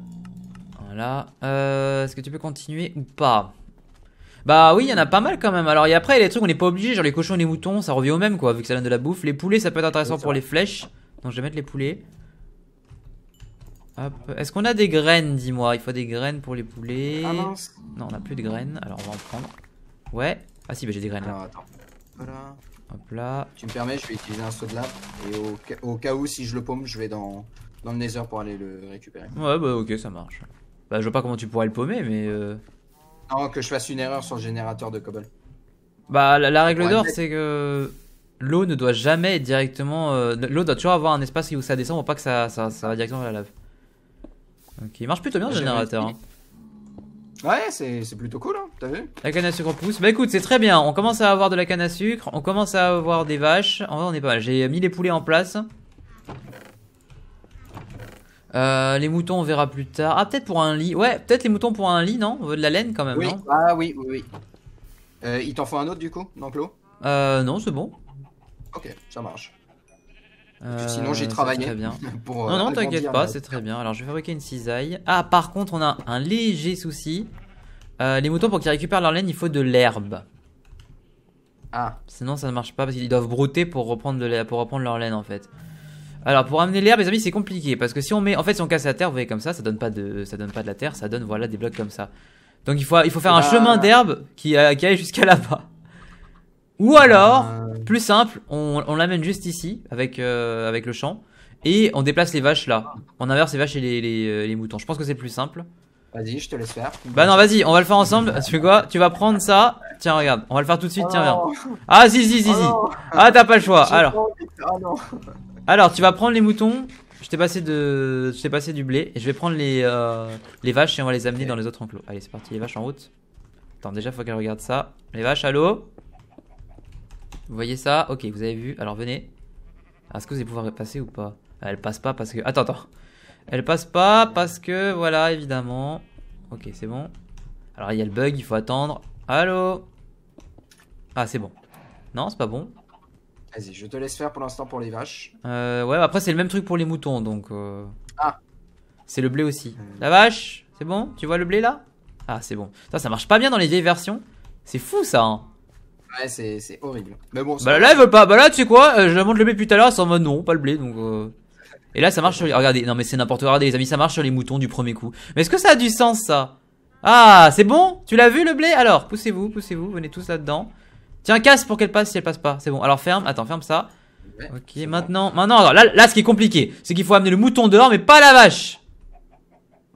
Voilà. Euh, est-ce que tu peux continuer ou pas Bah oui, il y en a pas mal quand même. Alors, et après, il y a des trucs, on n'est pas obligé. Genre les cochons les moutons, ça revient au même quoi, vu que ça donne de la bouffe. Les poulets, ça peut être intéressant pour les flèches. Donc, je vais mettre les poulets. Est-ce qu'on a des graines, dis-moi Il faut des graines pour les poulets. Ah non, on n'a plus de graines. Alors, on va en prendre. Ouais. Ah si, bah j'ai des graines là. attends. Voilà. Hop là. Tu me permets, je vais utiliser un saut de lave. Et au, cas où, si je le paume, je vais dans, le nether pour aller le récupérer. Ouais, bah ok, ça marche. Bah, je vois pas comment tu pourrais le paumer, mais. Euh... Non, que je fasse une erreur sur le générateur de cobble. Bah, la, règle d'or, c'est que l'eau ne doit jamais être directement. Euh, l'eau doit toujours avoir un espace où ça descend pour pas que ça, va directement vers la lave. Ok, il marche plutôt bien le générateur. Ouais, c'est plutôt cool, hein, t'as vu La canne à sucre pousse. Bah écoute, c'est très bien. On commence à avoir de la canne à sucre, on commence à avoir des vaches. En vrai, on est pas mal. J'ai euh, mis les poulets en place. Euh, les moutons, on verra plus tard. Ah, peut-être pour un lit. Ouais, peut-être les moutons pour un lit, non On veut de la laine quand même, oui. Ah oui, oui, oui. Euh, il t'en faut un autre du coup, dans clos euh, non, c'est bon. Ok, ça marche. Euh, sinon, j'ai travaillé. Euh, non, non, t'inquiète pas, c'est très bien. Alors, je vais fabriquer une cisaille. Ah, par contre, on a un léger souci. Euh, les moutons, pour qu'ils récupèrent leur laine, il faut de l'herbe. Ah. Sinon, ça ne marche pas parce qu'ils doivent brouter pour reprendre, pour reprendre leur laine en fait. Alors, pour amener l'herbe, les amis, c'est compliqué parce que si on met. En fait, si on casse la terre, vous voyez comme ça, ça donne pas de, ça donne pas de la terre, ça donne voilà des blocs comme ça. Donc, il faut, il faut faire un chemin d'herbe qui, qui aille jusqu'à là-bas. Ou alors, plus simple, on, l'amène juste ici, avec, euh, avec le champ, et on déplace les vaches là. On inverse les vaches et les, euh, les, moutons. Je pense que c'est plus simple. Vas-y, je te laisse faire. Bah non, vas-y, on va le faire ensemble. Tu fais quoi Tu vas prendre ça. Tiens, regarde, on va le faire tout de suite. Tiens, oh. viens. Ah, si, si, si, si. Oh ah, t'as pas le choix. Alors. Oh alors, tu vas prendre les moutons. Je t'ai passé de, je t'ai passé du blé et je vais prendre les euh, les vaches et on va les amener dans les autres enclos. Allez, c'est parti, les vaches en route. Attends, déjà faut qu'elle regarde ça. Les vaches, allô vous voyez ça Ok, vous avez vu. Alors venez. Ah, est-ce que vous allez pouvoir passer ou pas ah, Elle passe pas parce que... Attends, attends. Elle passe pas parce que... Voilà, évidemment. Ok, c'est bon. Alors il y a le bug, il faut attendre. Allô Ah, c'est bon. Non, c'est pas bon. Vas-y, je te laisse faire pour l'instant pour les vaches. Euh, ouais, après c'est le même truc pour les moutons, donc... Euh, ah C'est le blé aussi. Euh. La vache, c'est bon Tu vois le blé là Ah, c'est bon. Ça, ça marche pas bien dans les vieilles versions. C'est fou ça, hein Ouais, c'est horrible. Mais bon, bah là, ils veulent pas. Bah là, tu sais quoi, euh, je je montre le blé plus tout à l'heure, c'est en mode non, pas le blé donc. Euh... Et là, ça marche sur les. Regardez, non, mais c'est n'importe quoi. Regardez, les amis, ça marche sur les moutons du premier coup. Mais est-ce que ça a du sens, ça Ah, c'est bon Tu l'as vu, le blé Alors, poussez-vous, poussez-vous, venez tous là-dedans. Tiens, casse pour qu'elle passe si elle passe pas. C'est bon. Alors, ferme, attends, ferme ça. ok, maintenant. Maintenant, là, là, ce qui est compliqué, c'est qu'il faut amener le mouton dehors, mais pas la vache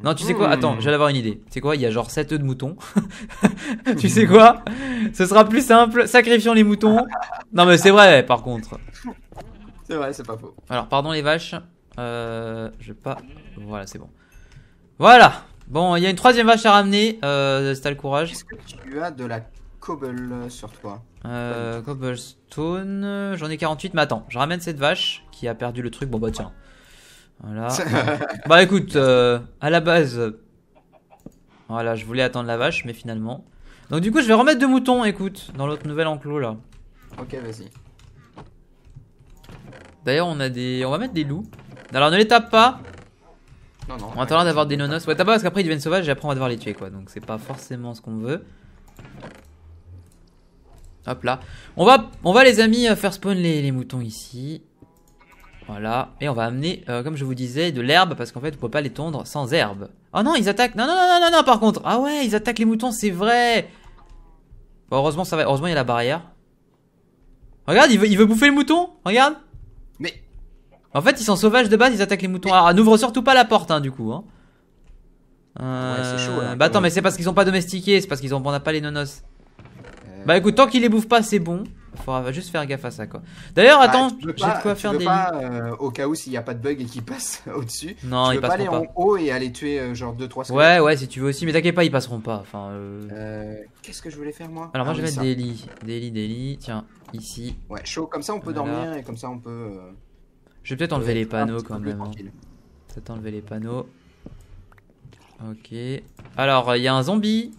non, tu sais quoi Attends, je avoir une idée. Tu quoi Il y a genre 7 œufs de moutons. tu sais mhm. quoi Ce sera plus simple, sacrifions les moutons. Non, mais c'est vrai, par contre. C'est vrai, c'est pas faux. Alors, pardon les vaches. Euh, je vais pas... Voilà, c'est bon. Voilà Bon, il y a une troisième vache à ramener. Euh, si le courage. Est-ce que tu as de la cobble sur toi euh, Cobblestone... J'en ai 48, mais attends. Je ramène cette vache qui a perdu le truc. Bon, bah tiens. Voilà. bah écoute, euh, à la base, voilà, je voulais attendre la vache, mais finalement. Donc du coup, je vais remettre deux moutons, écoute, dans notre nouvel enclos là. Ok, vas-y. D'ailleurs, on a des, on va mettre des loups. Alors ne les tape pas. Non, non. On va d'avoir des nonos. Ouais, tape pas parce qu'après ils deviennent sauvages et après on va devoir les tuer quoi. Donc c'est pas forcément ce qu'on veut. Hop là. On va, on va les amis euh, faire spawn les moutons ici. Voilà. Et on va amener, euh, comme je vous disais, de l'herbe parce qu'en fait, on peut pas les tondre sans herbe. Oh non, ils attaquent. Non, non, non, non, non, par contre. Ah ouais, ils attaquent les moutons, c'est vrai. heureusement, ça va. Heureusement, il y a la barrière. Regarde, il veut, il bouffer le mouton. Regarde. Mais. En fait, ils sont sauvages de base, ils attaquent les moutons. Ah, n'ouvre surtout pas la porte, hein, du coup. Hein. Euh, ouais, c'est chaud. bah attends, mais c'est parce qu'ils sont pas domestiqués, c'est parce qu'ils ont... n'a pas les nonos. Euh. Bah écoute, tant qu'ils les bouffent pas, c'est bon. Faudra juste faire gaffe à ça quoi. D'ailleurs, attends, bah, j'ai de quoi faire des. Pas, euh, au cas où s'il n'y a pas de bug et qu'ils passe au-dessus. Non, ils pas. haut et aller tuer euh, genre 2-3 Ouais, ouais, si tu veux aussi, mais t'inquiète pas, ils passeront pas. Enfin, euh. Qu'est-ce que je voulais faire moi Alors, moi ah je vais mettre des lits. Des lits, des lits. Tiens, ici. Ouais, chaud, comme ça on peut dormir et comme ça on peut. Je vais peut-être enlever les panneaux quand même. Hein. Peut-être enlever les panneaux. Ok. Alors, il y a un zombie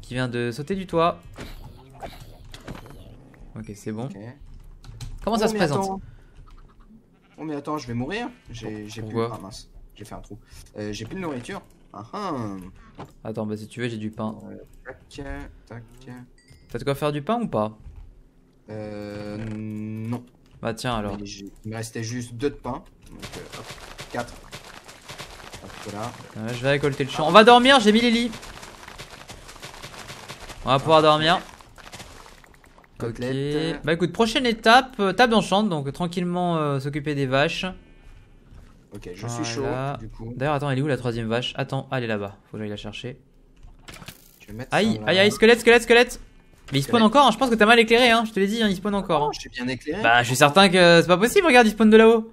qui vient de sauter du toit. Ok, c'est bon. Comment ça oh, se présente Oh mais attends, je vais mourir. J'ai plus. mince, j'ai fait un trou. Euh, j'ai plus de nourriture. Ah, ah, Attends, bah si tu veux, j'ai du pain. Euh, tac, tac. T'as de quoi faire du pain ou pas Euh, non. Bah tiens alors. Il me restait juste deux de pain. Donc euh, hop, 4 voilà. je vais récolter le champ. On va dormir, j'ai mis les lits. On va pouvoir ah, dormir. Bah écoute, prochaine étape, euh, table d'enchant, donc tranquillement euh, s'occuper des vaches. Ok, je suis chaud, du coup. D'ailleurs, attends, elle est où la troisième vache Attends, elle est là-bas, faut que j'aille la chercher. vais aïe, aïe, aïe, squelette, squelette, squelette mais il spawn encore, hein, je pense que t'as mal éclairé, hein. je te l'ai dit, hein, il spawn encore. Oh, hein je bien éclairé. Bah, je suis certain que c'est pas possible, regarde, il spawn de là-haut.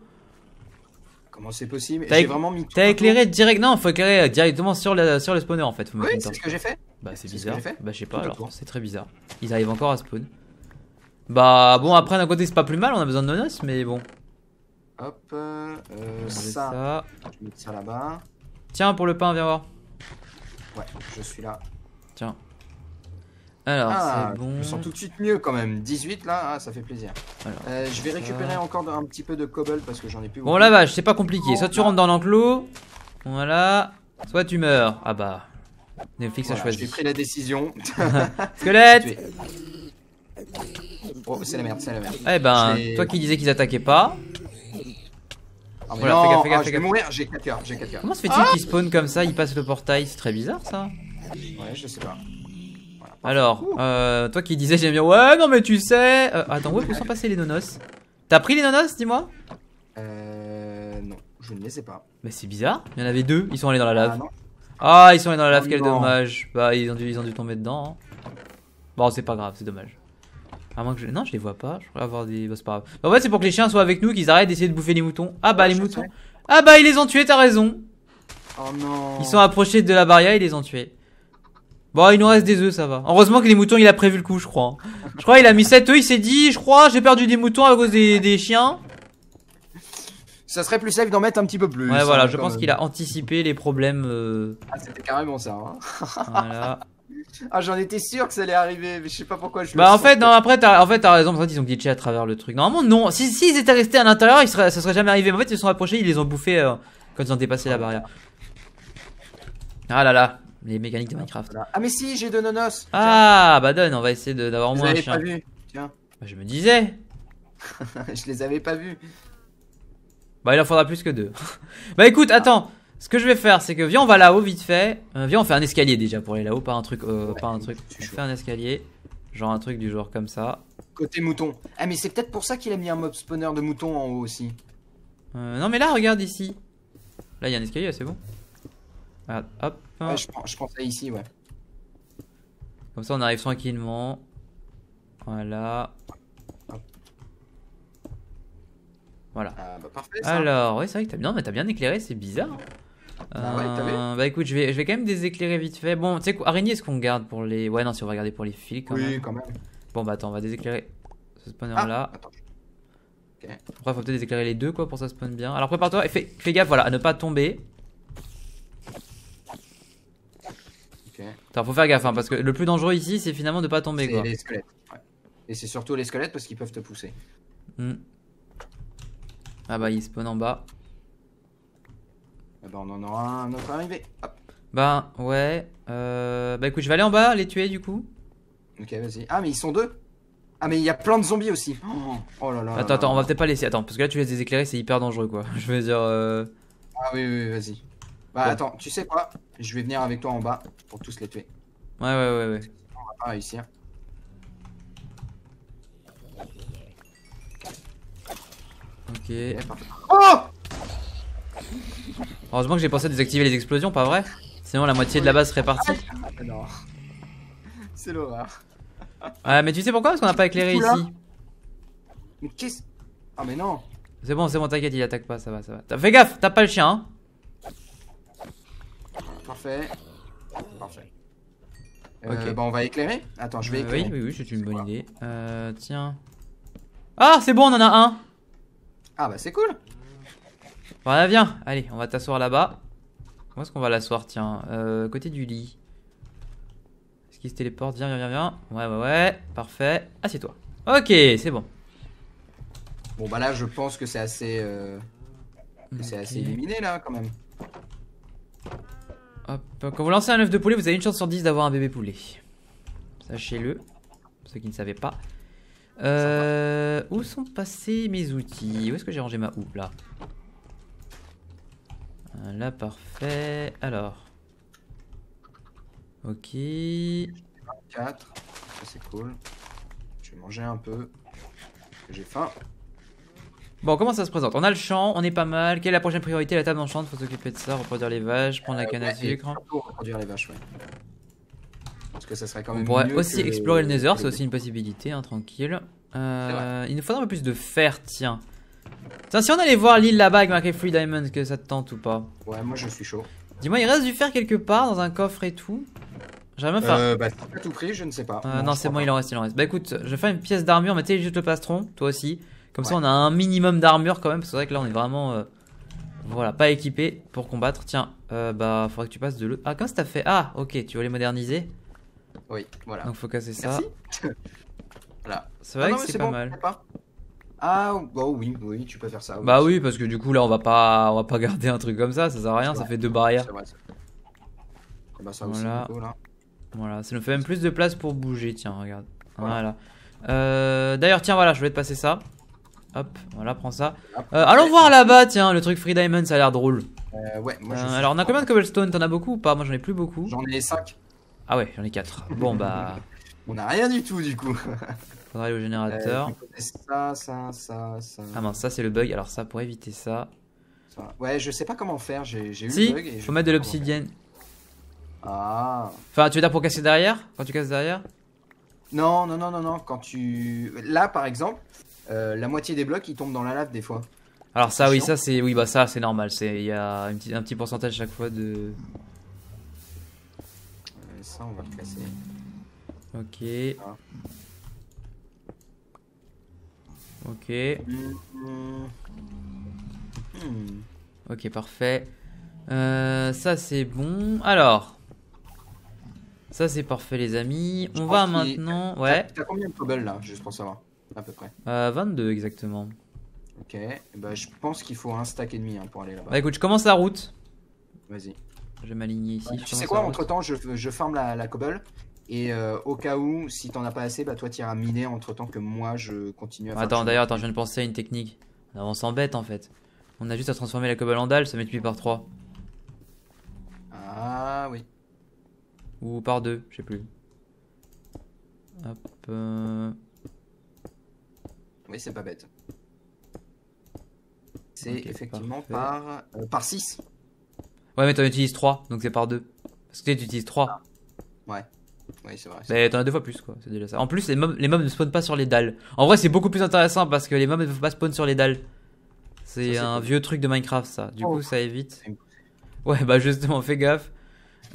Comment c'est possible T'as vraiment mis T'as éclairé direct, non, faut éclairer euh, directement sur, la, sur le spawner en fait. oui, c'est ce que j'ai fait. Bah, c'est bizarre. bah, je sais pas, alors, c'est très bizarre. Ils arrivent encore à spawn. Bah bon, après d'un côté c'est pas plus mal, on a besoin de noces mais bon. Hop, euh, ça. là-bas. Tiens, pour le pain, viens voir. Ouais, je suis là. Tiens. Alors, ah, c'est bon. Je sens tout de suite mieux quand même. 18 là, ah, ça fait plaisir. Euh, je vais récupérer encore un petit peu de cobble parce que j'en ai plus. Bon, la vache, c'est pas compliqué. Soit tu rentres bah. dans l'enclos, voilà. Soit tu meurs. Ah bah. Netflix a choisi. J'ai pris la décision. Squelette Oh, c'est la merde, c'est la merde. Eh ben, toi qui disais qu'ils attaquaient pas. Ah, fais gaffe, fais gaffe, ah, Comment se fait-il ah qu'ils spawnent comme ça, ils passent le portail C'est très bizarre ça. Ouais, je sais pas. Alors, euh, toi qui disais j'aime bien, ouais, non mais tu sais. Euh, attends, où sont passer les nonos T'as pris les nonos, dis-moi Euh. Non, je ne les ai pas. Mais c'est bizarre, il y en avait deux, ils sont allés dans la lave. Ah, ils sont allés dans la lave, oh, quel dommage. Bah, ils ont dû, dû tomber dedans. Hein. Bon, c'est pas grave, c'est dommage moins que je... Non, je les vois pas. Je pourrais avoir des. Bah, c'est pas grave. en fait, c'est pour que les chiens soient avec nous, qu'ils arrêtent d'essayer de bouffer les moutons. Ah bah, les moutons. Ah bah, ils les ont tués, t'as raison. Oh non. Ils sont approchés de la barrière, ils les ont tués. Bon, il nous reste des œufs, ça va. Heureusement que les moutons, il a prévu le coup, je crois. Je crois il a mis 7 œufs, il s'est dit, je crois, j'ai perdu des moutons à cause des, chiens. Ça serait plus safe d'en mettre un petit peu plus. Ouais, voilà, hein, je pense qu'il a anticipé les problèmes. Euh, ah, c'était carrément ça. Hein. voilà. Ah, j'en étais sûr que ça allait arriver, mais je sais pas pourquoi je. Bah, en fait, non, après, t'as en fait, as raison, ils ont glitché à travers le truc. Normalement, non. si, ils étaient restés à l'intérieur, ça serait jamais arrivé. Mais en fait, ils se sont rapprochés, ils les ont bouffés euh, quand ils ont dépassé la barrière. Ah là là, les mécaniques de Minecraft. Ah, mais si, j'ai deux nonos. Ah, bah donne, on va essayer d'avoir moins un chien. Pas vu. Tiens. Bah, je me disais. je les avais pas vus. Bah, il en faudra plus que deux. bah, écoute, attends. Ce que je vais faire, c'est que viens, on va là-haut vite fait. Euh, viens, on fait un escalier déjà pour aller là-haut, pas un truc, euh, un truc. Je fais un escalier, genre un truc du genre comme ça. Côté mouton. Ah mais c'est peut-être pour ça qu'il a mis un mob spawner de mouton en haut aussi. Euh, non mais là, regarde ici. Là, il y a un escalier, c'est bon. Ah, hop. je, pense, je ici, ouais. Comme ça, on arrive tranquillement. Voilà. Voilà. Ah, bah, Alors, ouais, c'est vrai que t'as bien, mais bien éclairé, c'est bizarre. Ah euh, bah écoute, je vais, je vais quand même déséclairer vite fait. Bon, tu sais quoi, araignée, est-ce qu'on garde pour les. Ouais, non, si on va regarder pour les fils quand oui, quand même. Bon, bah attends, on va déséclairer ce spawner ah, là. Ah, faut peut-être déséclairer les deux quoi pour que ça spawn bien. Alors prépare-toi et fais, fais, gaffe, voilà, à ne pas tomber. faut faire gaffe hein, parce que le plus dangereux ici c'est finalement de pas tomber quoi. les squelettes. Et c'est surtout les squelettes parce qu'ils peuvent te pousser. Hmm. Ah bah ils spawnent en bas. Et eh ben, on en aura un autre arrivé Hop. Ben, ouais. Euh... Bah, écoute, je vais aller en bas les tuer, du coup. Ok, vas-y. Ah, mais ils sont deux Ah, mais il y a plein de zombies aussi. Oh, oh là là. Attends, attends, on va peut-être pas laisser. Attends, parce que là, tu laisses les éclairer c'est hyper dangereux, quoi. Je veux dire. Euh... Ah, oui, oui, vas-y. Bah, attends, tu sais quoi Je vais venir avec toi en bas pour tous les tuer. Ouais, ouais, ouais, ouais. On va pas réussir. Ok. Eh, oh Heureusement que j'ai pensé à désactiver les explosions, pas vrai Sinon la moitié de la base serait partie. Ah, non. C'est l'horreur. Ouais, mais tu sais pourquoi Parce qu'on n'a pas éclairé ici. Mais qu'est-ce. Ah, mais non C'est bon, c'est bon, t'inquiète, il attaque pas, ça va, ça va. Fais gaffe, t'as pas le chien, hein. Parfait. Parfait. Euh, ok. Bon, bah, on va éclairer Attends, je vais euh, éclairer. oui, oui, oui, c'est une bonne idée. Euh, tiens. Ah, c'est bon, on en a un Ah, bah, c'est cool voilà, viens. Allez, on va t'asseoir là-bas. Comment est-ce qu'on va l'asseoir, tiens euh, Côté du lit. Est-ce qu'il se téléporte Viens, viens, viens, viens. Ouais, ouais, ouais. Parfait. Assieds-toi. Ok, c'est bon. Bon, bah là, je pense que c'est assez... Euh, C'est assez éliminé, là, quand même. Hop. Quand vous lancez un œuf de poulet, vous avez une chance sur 10 d'avoir un bébé poulet. Sachez-le. Pour ceux qui ne savaient pas. Euh, où sont passés mes outils Où est-ce que j'ai rangé ma houppe, là Là, parfait. Alors. Ok. 4. Ça, c'est cool. Je vais manger un peu. J'ai faim. Bon, comment ça se présente On a le champ, on est pas mal. Quelle est la prochaine priorité La table d'enchant, faut s'occuper de ça, reproduire les vaches, prendre la euh, canne à sucre. les vaches, Parce que ça serait quand On pourrait aussi explorer le, Nether, c'est aussi une possibilité, hein, tranquille. Euh, il nous faudra un peu plus de fer, tiens. Tiens, si on allait voir l'île là-bas avec Free Diamond, que ça te tente ou pas Ouais, moi je suis chaud. Dis-moi, il reste du fer quelque part dans un coffre et tout J'aimerais faire. Euh, bah, tout pris, je ne sais pas. Euh, non, c'est bon, il en reste, il en reste. Bah écoute, je vais faire une pièce d'armure, mais juste le plastron, toi aussi. Comme ça, on a un minimum d'armure quand même, parce que c'est vrai que là, on est vraiment. Euh, voilà, pas équipé pour combattre. Tiens, euh, bah, faudrait que tu passes de le. Ah, comment ça t'as fait Ah, ok, tu veux les moderniser Oui, voilà. Donc, faut casser ça. voilà. C'est vrai ah, que c'est pas mal. Ah, oui, oui, tu peux faire ça. Bah oui, parce que du coup, là, on va pas, on va pas garder un truc comme ça, ça sert à rien, ça fait deux barrières. Ah bah, voilà. voilà, ça nous fait même plus de place pour bouger, tiens, regarde. Voilà. Euh, d'ailleurs, tiens, voilà, je vais te passer ça. Hop, voilà, prends ça. Euh, allons voir là-bas, tiens, le truc Free Diamond, ça a l'air drôle. Euh, ouais, alors, on a combien de cobblestone T'en as beaucoup ou pas Moi, j'en ai plus beaucoup. J'en ai 5. Ah ouais, j'en ai 4. Bon, bah. on a rien du tout, du coup. Faudra aller au euh, générateur. ça, ça, ça, ça. Ah mince, ça c'est le bug. Alors ça, pour éviter ça. Ouais, je sais pas comment faire. J'ai eu le bug. Si faut mettre de l'obsidienne. Ah. Enfin, tu veux dire pour casser derrière Quand tu casses derrière Non, non, non, non, non. Quand tu. Là, par exemple, euh, la moitié des blocs ils tombent dans la lave des fois. Alors ça, oui, ça c'est. Oui, bah ça c'est normal. Il y a un petit, pourcentage chaque fois de. Euh, ça, on va casser. Ok. Ah. Ok. Hmm. Ok, parfait. Euh, ça, c'est bon. Alors. Ça, c'est parfait, les amis. On va maintenant. Ouais. T'as combien de cobbles là, juste pour savoir À peu près. Euh, 22 exactement. Ok. Bah, je pense qu'il faut un stack et demi hein, pour aller là-bas. Bah, écoute, je commence la route. Vas-y. Je vais m'aligner ici. tu sais quoi, entre temps, je, je ferme la, la cobble et euh, au cas où, si t'en as pas assez, bah toi t'iras miner entre temps que moi je continue à faire Attends, d'ailleurs, attends, je viens de penser à une technique. on s'embête en fait. On a juste à transformer la cobble en dalle, ça plus par 3. Ah oui. Ou par 2, je sais plus. Hop. Euh. Oui, c'est pas bête. C'est effectivement par, euh, par 6. Ouais, mais t'en utilises 3, donc c'est par 2. Parce que tu utilises 3. Ouais c'est vrai. Mais t'en as deux fois plus, quoi. En plus, les mobs, les mobs ne spawnent pas sur les dalles. En vrai, c'est beaucoup plus intéressant parce que les mobs ne peuvent pas spawn sur les dalles. C'est un vieux truc de Minecraft, ça. Du oh. coup, ça évite. Ouais, bah justement, fais gaffe.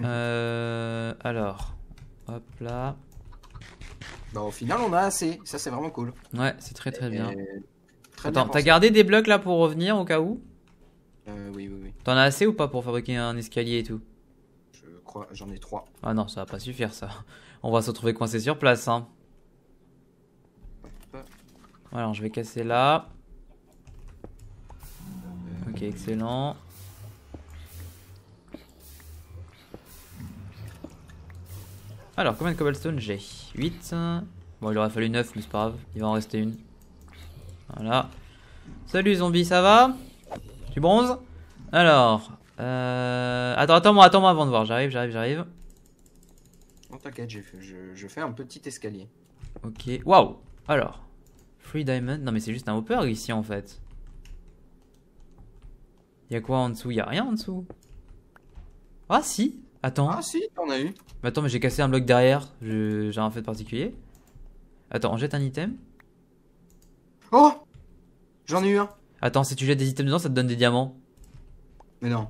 Euh, alors, hop là. Bah, au final, on a assez. Ça, c'est vraiment cool. Ouais, c'est très très bien. Attends, t'as gardé des blocs là pour revenir au cas où euh, Oui, oui, oui. T'en as assez ou pas pour fabriquer un escalier et tout j'en ai 3 Ah non, ça va pas suffire ça. On va se retrouver coincé sur place. Hein. Alors je vais casser là. Ok, excellent. Alors, combien de cobblestone j'ai 8. Bon, il aurait fallu 9, mais c'est pas grave. Il va en rester une. Voilà. Salut zombie, ça va Tu bronzes Alors, euh... Attends, attends-moi, attends-moi avant de voir. J'arrive, j'arrive, j'arrive. Non, t'inquiète, je, fais un petit escalier. Ok. Waouh Alors. Free Diamond. Non, mais c'est juste un hopper ici en fait. Y'a quoi en dessous Y'a rien en dessous. Ah si Attends. Ah si, t'en as eu. Mais attends, mais j'ai cassé un bloc derrière. J'ai un fait particulier. Attends, on jette un item. Oh J'en ai eu un. Attends, si tu jettes des items dedans, ça te donne des diamants. Mais non.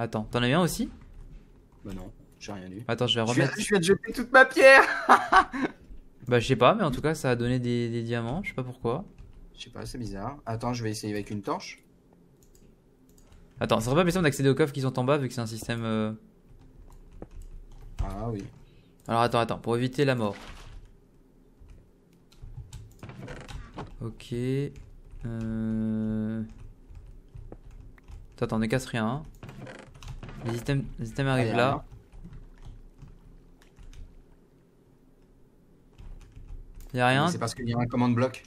Attends, t'en as eu un aussi Bah non, j'ai rien eu. Attends, je vais remettre. Je vais jeter toute ma pierre Bah je sais pas, mais en tout cas ça a donné des, diamants, je sais pas pourquoi. Je sais pas, c'est bizarre. Attends, je vais essayer avec une torche. Attends, ça serait pas possible d'accéder aux coffres qui sont en bas vu que c'est un système... Euh, ah oui. Alors attends, attends, pour éviter la mort. Ok. Euh... Attends, ne casse rien. Hein. Les items, arrivent là. Y'a rien C'est parce qu'il y a un command block.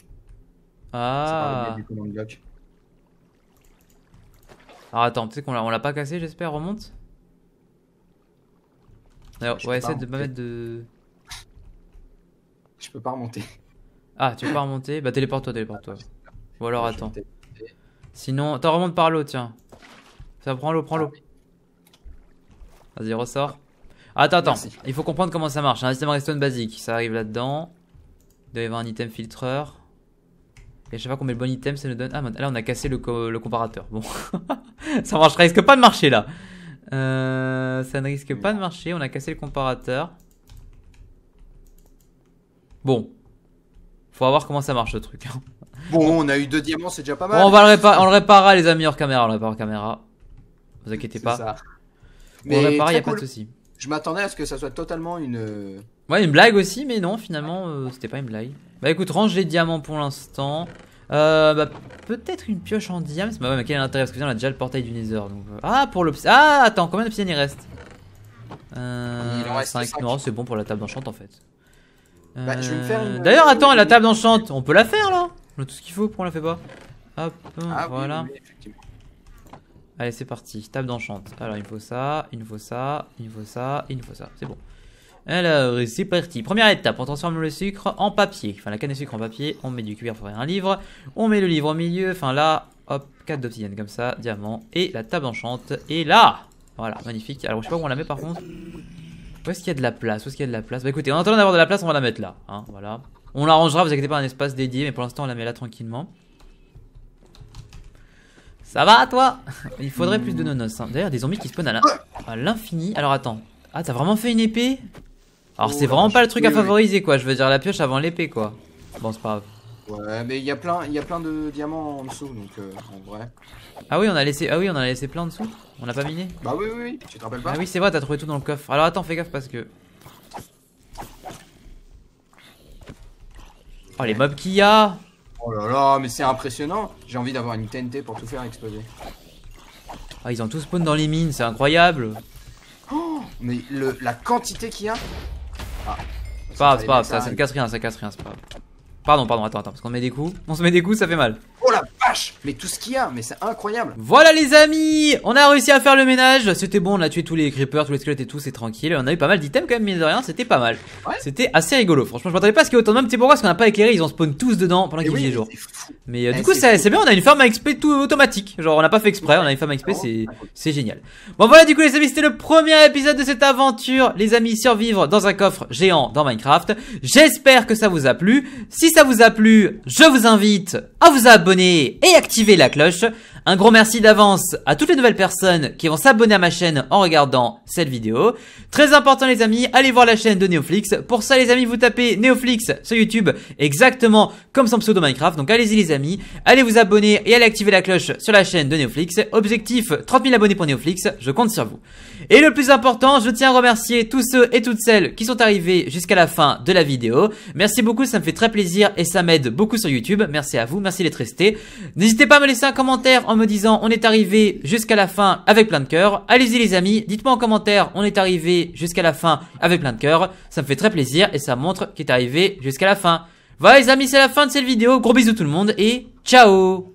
Ah Alors attends, tu sais qu'on l'a pas cassé, j'espère, remonte Alors, ouais, essaie de pas mettre de. Je peux pas remonter. Ah, tu peux pas remonter Bah téléporte-toi, téléporte-toi. Ah, bah, Ou alors attends. Sinon, attends, remonte par l'eau, tiens. Ça prend l'eau, prend l'eau. Ah, Vas-y, ressort. Attends, attends. Il faut comprendre comment ça marche. Un système redstone basique. Ça arrive là-dedans. Il doit y avoir un item filtreur. Et chaque fois qu'on met le bon item ça nous donne. Ah, là, on a cassé le, comparateur. Bon. ça, marche, risque pas de marcher là. Euh, ça ne risque pas de marcher. On a cassé le comparateur. Bon. Faut voir comment ça marche ce truc. bon, on a eu deux diamants, c'est déjà pas mal. on, va le on le réparera, les amis, hors caméra. On le répare hors caméra. Vous inquiétez pas. Ça. Mais il pas de Je m'attendais à ce que ça soit totalement une. Euh, ouais, une blague aussi, mais non, finalement, euh, c'était pas une blague. Bah écoute, range les diamants pour l'instant. Euh, bah, peut-être une pioche en diamants Bah ouais, mais quel est Parce que on a déjà le portail du Nether. Euh. Ah, pour l'obsidienne. Ah, attends, combien d'obsidienne il reste euh, Il reste 5. c'est bon pour la table d'enchant en fait. Bah, je vais me faire une... D'ailleurs, attends, la table d'enchant, on peut la faire là On a tout ce qu'il faut, pour on la fait pas Hop, ah voilà. Allez, c'est parti. Table d'enchante, Alors, il faut ça, il faut ça, il faut ça, il faut ça. C'est bon. Alors, c'est parti. Première étape, on transforme le sucre en papier. Enfin, la canne à sucre en papier. On met du cuir pour faire un livre. On met le livre au milieu. Enfin, là, hop, 4 d'obsidienne comme ça, diamant. Et la table d'enchante est là. Voilà, magnifique. Alors, je sais pas où on la met par contre. Où est-ce qu'il y a de la place Où est-ce qu'il y a de la place Bah écoutez, en attendant d'avoir de la place, on va la mettre là. Hein, voilà. On l'arrangera, vous inquiétez pas, un espace dédié, mais pour l'instant, on la met là tranquillement. Ça va, toi Il faudrait plus de nonos. Hein. D'ailleurs, des zombies qui spawnent à l'infini. Alors, attends. Ah, t'as vraiment fait une épée Alors, c'est oh, vraiment pas le truc à favoriser, quoi. Je veux dire, la pioche avant l'épée, quoi. Bon, c'est pas grave. Ouais, mais il y a plein de diamants en dessous, donc euh, en vrai. Ah oui, on a laissé, ah oui, on a laissé plein en dessous On a pas miné Bah oui, oui, oui, tu te rappelles pas Ah oui, c'est vrai, t'as trouvé tout dans le coffre. Alors, attends, fais gaffe parce que... Oh, les mobs qu'il y a Oh là là, mais c'est impressionnant. J'ai envie d'avoir une TNT pour tout faire exploser. Ah, ils ont tous spawn dans les mines, c'est incroyable. Oh, mais le, la quantité qu'il y a. Ah. C'est pas grave, c'est pas ça, ne ça, casse rien, ça casse rien, c'est pas grave. Pardon, pardon, attends, attends, parce qu'on met des coups. On se met des coups, ça fait mal. Oh la vache Mais tout ce qu'il y a, mais c'est incroyable Voilà les amis On a réussi à faire le ménage, c'était bon, on a tué tous les creepers, tous les squelettes et tout, c'est tranquille. On a eu pas mal d'items quand même, mine de rien, c'était pas mal. C'était assez rigolo, franchement je m'attendais pas à ce qu'il y ait autant de pourquoi parce qu'on a pas éclairé, ils ont spawn tous dedans pendant qu'il jours. Mais euh, eh, du coup c'est bien, on a une femme à XP tout automatique, genre on n'a pas fait exprès, on a une femme à XP, c'est génial. Bon voilà du coup les amis, c'était le premier épisode de cette aventure, les amis, survivre dans un coffre géant dans Minecraft. J'espère que ça vous a plu, si ça vous a plu, je vous invite à vous abonner et activer la cloche. Un gros merci d'avance à toutes les nouvelles personnes qui vont s'abonner à ma chaîne en regardant cette vidéo. Très important les amis, allez voir la chaîne de Neoflix. Pour ça les amis, vous tapez Neoflix sur YouTube exactement comme son pseudo Minecraft. Donc allez-y les amis, allez vous abonner et allez activer la cloche sur la chaîne de Neoflix. Objectif 30 000 abonnés pour Neoflix, je compte sur vous. Et le plus important, je tiens à remercier tous ceux et toutes celles qui sont arrivés jusqu'à la fin de la vidéo. Merci beaucoup, ça me fait très plaisir et ça m'aide beaucoup sur YouTube. Merci à vous, merci d'être restés. N'hésitez pas à me laisser un commentaire en me disant on est arrivé jusqu'à la fin avec plein de cœur. Allez-y les amis, dites-moi en commentaire on est arrivé jusqu'à la fin avec plein de cœur. Ça me fait très plaisir et ça montre qu'il est arrivé jusqu'à la fin. Voilà les amis, c'est la fin de cette vidéo. Gros bisous tout le monde et ciao